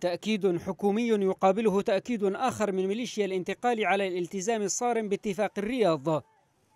تأكيد حكومي يقابله تأكيد آخر من ميليشيا الانتقال على الالتزام الصارم باتفاق الرياض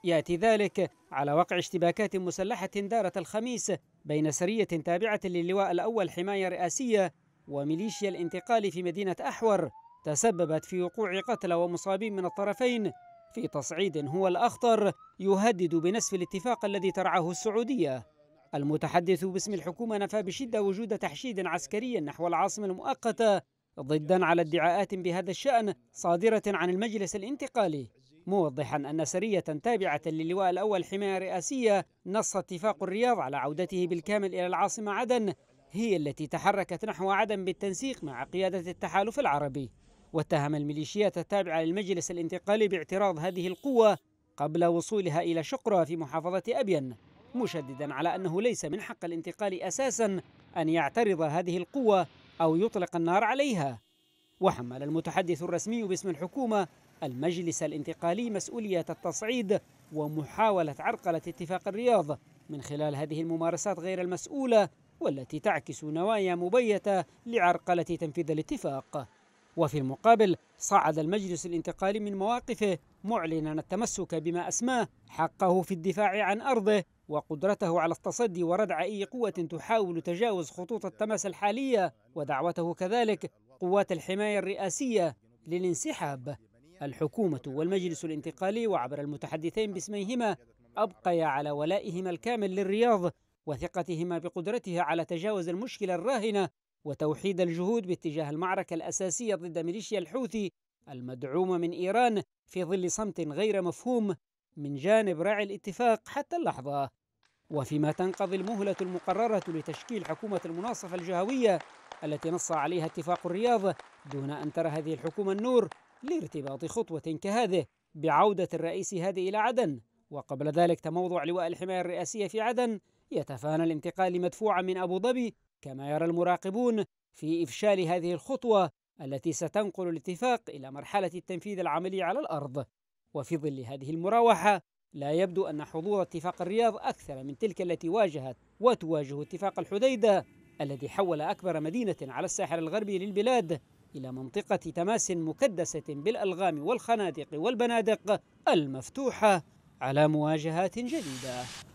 يأتي ذلك على وقع اشتباكات مسلحة دارت الخميس بين سرية تابعة للواء الأول حماية رئاسية وميليشيا الانتقال في مدينة أحور تسببت في وقوع قتلى ومصابين من الطرفين في تصعيد هو الأخطر يهدد بنسف الاتفاق الذي ترعاه السعودية المتحدث باسم الحكومة نفى بشدة وجود تحشيد عسكري نحو العاصمة المؤقتة ضدا على ادعاءات بهذا الشأن صادرة عن المجلس الانتقالي موضحا أن سرية تابعة للواء الأول حماية رئاسية نص اتفاق الرياض على عودته بالكامل إلى العاصمة عدن هي التي تحركت نحو عدن بالتنسيق مع قيادة التحالف العربي واتهم الميليشيات التابعة للمجلس الانتقالي باعتراض هذه القوة قبل وصولها إلى شقرة في محافظة أبين مشددا على أنه ليس من حق الانتقال أساسا أن يعترض هذه القوة أو يطلق النار عليها وحمل المتحدث الرسمي باسم الحكومة المجلس الانتقالي مسؤولية التصعيد ومحاولة عرقلة اتفاق الرياض من خلال هذه الممارسات غير المسؤولة والتي تعكس نوايا مبيتة لعرقلة تنفيذ الاتفاق وفي المقابل صعد المجلس الانتقالي من مواقفه معلنا التمسك بما أسماه حقه في الدفاع عن أرضه وقدرته على التصدي وردع أي قوة تحاول تجاوز خطوط التماس الحالية ودعوته كذلك قوات الحماية الرئاسية للانسحاب الحكومة والمجلس الانتقالي وعبر المتحدثين باسميهما أبقيا على ولائهما الكامل للرياض وثقتهما بقدرتها على تجاوز المشكلة الراهنة وتوحيد الجهود باتجاه المعركة الأساسية ضد ميليشيا الحوثي المدعومة من إيران في ظل صمت غير مفهوم من جانب راعي الاتفاق حتى اللحظة وفيما تنقضي المهلة المقررة لتشكيل حكومة المناصفة الجهوية التي نص عليها اتفاق الرياض دون أن ترى هذه الحكومة النور لارتباط خطوة كهذه بعودة الرئيس هادي إلى عدن وقبل ذلك تموضع لواء الحماية الرئاسية في عدن يتفانى الانتقال مدفوعا من أبو ظبي كما يرى المراقبون في إفشال هذه الخطوة التي ستنقل الاتفاق إلى مرحلة التنفيذ العملي على الأرض وفي ظل هذه المراوحة لا يبدو أن حضور اتفاق الرياض أكثر من تلك التي واجهت وتواجه اتفاق الحديدة الذي حول أكبر مدينة على الساحل الغربي للبلاد إلى منطقة تماس مكدسة بالألغام والخنادق والبنادق المفتوحة على مواجهات جديدة